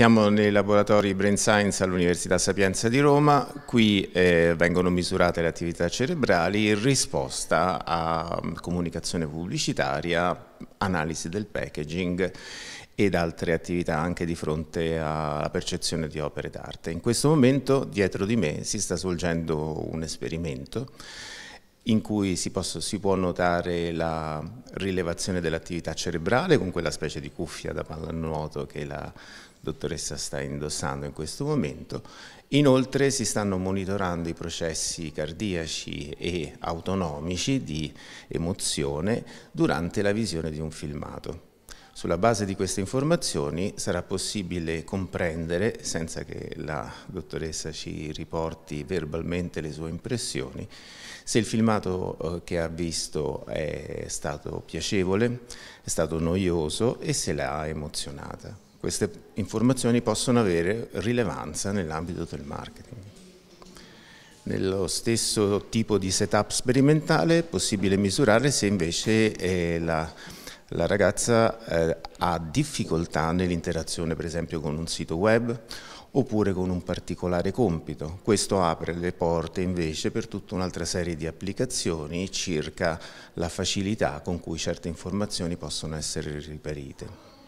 Siamo nei laboratori Brain Science all'Università Sapienza di Roma, qui eh, vengono misurate le attività cerebrali in risposta a mm, comunicazione pubblicitaria, analisi del packaging ed altre attività anche di fronte alla percezione di opere d'arte. In questo momento dietro di me si sta svolgendo un esperimento in cui si, posso, si può notare la rilevazione dell'attività cerebrale con quella specie di cuffia da pallanuoto che la dottoressa sta indossando in questo momento. Inoltre si stanno monitorando i processi cardiaci e autonomici di emozione durante la visione di un filmato. Sulla base di queste informazioni sarà possibile comprendere, senza che la dottoressa ci riporti verbalmente le sue impressioni, se il filmato eh, che ha visto è stato piacevole, è stato noioso e se l'ha emozionata. Queste informazioni possono avere rilevanza nell'ambito del marketing. Nello stesso tipo di setup sperimentale è possibile misurare se invece la la ragazza eh, ha difficoltà nell'interazione per esempio con un sito web oppure con un particolare compito. Questo apre le porte invece per tutta un'altra serie di applicazioni circa la facilità con cui certe informazioni possono essere reperite.